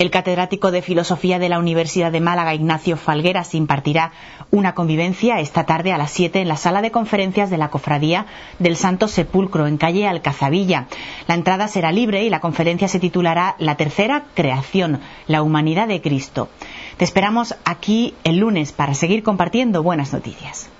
El catedrático de Filosofía de la Universidad de Málaga, Ignacio Falgueras, impartirá una convivencia esta tarde a las 7 en la sala de conferencias de la Cofradía del Santo Sepulcro, en calle Alcazabilla. La entrada será libre y la conferencia se titulará La tercera creación, la humanidad de Cristo. Te esperamos aquí el lunes para seguir compartiendo buenas noticias.